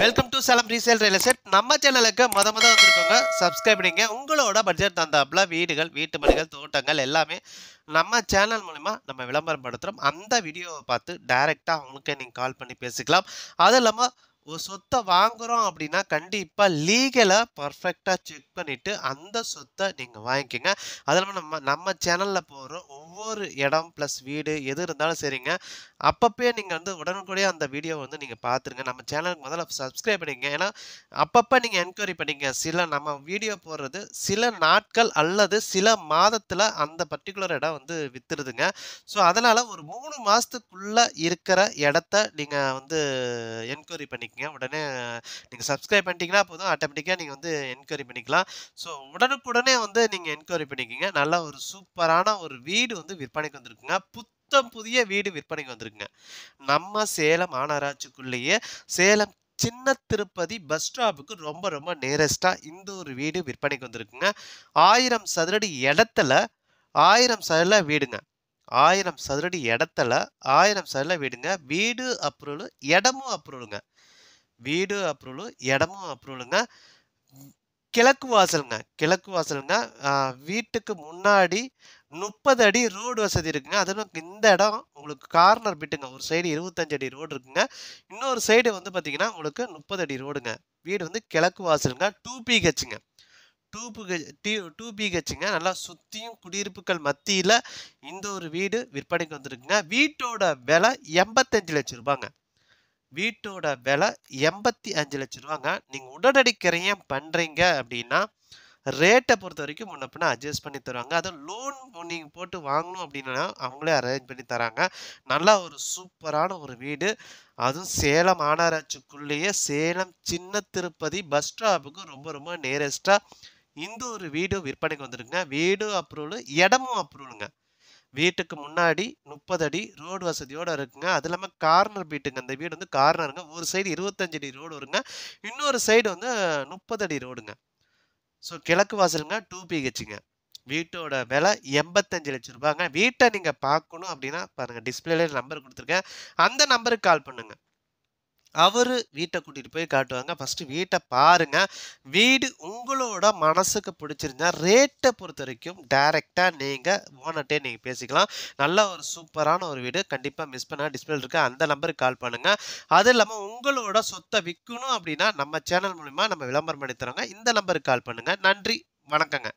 welcome to Salem resale real estate நம்ம சேனலுக்கு மொத மொதல் வந்துருக்கோங்க சப்ஸ்கிரைப் பண்ணிங்க உங்களோட பட்ஜெட் தந்தாப்புல வீடுகள் வீட்டு மணிகள் தோட்டங்கள் எல்லாமே நம்ம சேனல் மூலிமா நம்ம விளம்பரம் படுத்துகிறோம் அந்த வீடியோவை பார்த்து டைரெக்டாக அவங்களுக்கே நீங்கள் கால் பண்ணி பேசிக்கலாம் அதுவும் இல்லாமல் ஒரு சொத்தை வாங்குகிறோம் அப்படின்னா கண்டிப்பாக லீகலாக பர்ஃபெக்டாக செக் பண்ணிவிட்டு அந்த சொத்தை நீங்கள் வாங்கிக்கோங்க அதில் நம்ம நம்ம சேனலில் போகிற ஒவ்வொரு இடம் ப்ளஸ் வீடு எது இருந்தாலும் சரிங்க அப்பப்பே நீங்கள் வந்து உடனுக்குடைய அந்த வீடியோ வந்து நீங்கள் பார்த்துருங்க நம்ம சேனலுக்கு முதல்ல சப்ஸ்கிரைப் பண்ணிங்க ஏன்னா அப்பப்போ நீங்கள் என்கொயரி பண்ணிங்க சில நம்ம வீடியோ போடுறது சில நாட்கள் அல்லது சில மாதத்தில் அந்த பர்டிகுலர் இடம் வந்து விற்றுடுதுங்க ஸோ அதனால் ஒரு மூணு மாதத்துக்குள்ளே இருக்கிற இடத்த நீங்கள் வந்து என்கொயரி பண்ணிக்கங்க உடனே நீங்கள் சப்ஸ்கிரைப் பண்ணிட்டீங்கன்னா போதும் ஆட்டோமேட்டிக்காக நீங்கள் வந்து என்கொயரி பண்ணிக்கலாம் ஸோ உடனுக்குடனே வந்து நீங்கள் என்கொயரி பண்ணிக்கோங்க நல்ல ஒரு சூப்பரான ஒரு வீடு வந்து விற்பனைக்கு வந்திருக்குங்க புத்தம் புதிய வீடு விற்பனைக்கு வந்திருக்குங்க நம்ம சேலம் மாநகராட்சிக்குள்ளேயே சேலம் சின்ன திருப்பதி பஸ் ஸ்டாப்புக்கு ரொம்ப ரொம்ப நேரஸ்டாக இந்த ஒரு வீடு விற்பனைக்கு வந்திருக்குங்க ஆயிரம் சதுரடி இடத்துல ஆயிரம் சதுர வீடுங்க ஆயிரம் சதுரடி இடத்துல ஆயிரம் சதுர வீடுங்க வீடு அப்ரூவலு இடமும் அப்ரூவலுங்க வீடு அப்ரூவலு இடமும் அப்ரூவலுங்க கிழக்கு வாசலுங்க கிழக்கு வாசலுங்க வீட்டுக்கு முன்னாடி முப்பது அடி ரோடு வசதி இருக்குங்க அதுவும் இந்த இடம் உங்களுக்கு கார்னர் பிட்டுங்க ஒரு சைடு இருபத்தஞ்சு அடி ரோடு இருக்குங்க இன்னொரு சைடு வந்து பார்த்தீங்கன்னா உங்களுக்கு முப்பது அடி ரோடுங்க வீடு வந்து கிழக்கு வாசலுங்க டூ பிஹெச்ங்க டூ டூ டூ பிஹெச்சுங்க நல்லா சுற்றியும் குடியிருப்புகள் மத்தியில் இந்த ஒரு வீடு விற்பனைக்கு வந்துருக்குங்க வீட்டோட விலை எண்பத்தஞ்சு லட்சம் ரூபாங்க வீட்டோட விலை எண்பத்தி அஞ்சு லட்சம் ரூபாங்க நீங்கள் உடனடி கிரையம் பண்ணுறீங்க அப்படின்னா ரேட்டை பொறுத்த வரைக்கும் முன்ன அட்ஜஸ்ட் பண்ணி தருவாங்க அதை லோன் நீங்கள் போட்டு வாங்கணும் அப்படின்னா அவங்களே அரேஞ்ச் பண்ணி தராங்க நல்லா ஒரு சூப்பரான ஒரு வீடு அதுவும் சேலம் ஆனாராய்ச்சிக்குள்ளேயே சேலம் சின்ன திருப்பதி பஸ் ஸ்டாப்புக்கு ரொம்ப ரொம்ப நேரஸ்ட்டாக இந்த ஒரு வீடு விற்பனைக்கு வந்துருக்குங்க வீடு அப்ரூவலு இடமும் அப்ரூவலுங்க வீட்டுக்கு முன்னாடி முப்பது அடி ரோடு வசதியோடு இருக்குங்க அது இல்லாமல் கார்னர் வீட்டுங்க அந்த வீடு வந்து கார்னருங்க ஒரு சைடு அடி ரோடு வருங்க இன்னொரு சைடு வந்து முப்பது அடி ரோடுங்க ஸோ கிழக்கு வாசலுங்க டூ பிஹெச்சுங்க வீட்டோட விலை எண்பத்தஞ்சு லட்சம் ரூபாங்க வீட்டை நீங்கள் பார்க்கணும் அப்படின்னா பாருங்கள் டிஸ்பிளேல நம்பர் கொடுத்துருக்கேன் அந்த நம்பருக்கு கால் பண்ணுங்கள் அவர் வீட்டை கூட்டிகிட்டு போய் காட்டுவாங்க ஃபஸ்ட்டு வீட்டை பாருங்கள் வீடு உங்களோட மனசுக்கு பிடிச்சிருந்தா ரேட்டை பொறுத்த வரைக்கும் டைரெக்டாக நீங்கள் ஓனர்ட்டே நீங்கள் பேசிக்கலாம் நல்ல ஒரு சூப்பரான ஒரு வீடு கண்டிப்பாக மிஸ் பண்ண டிஸ்பிளே இருக்க அந்த நம்பருக்கு கால் பண்ணுங்கள் அது இல்லாமல் உங்களோட சொத்தை விற்கணும் அப்படின்னா நம்ம சேனல் மூலிமா நம்ம விளம்பரம் பண்ணி தரோங்க இந்த நம்பருக்கு கால் பண்ணுங்கள் நன்றி வணக்கங்க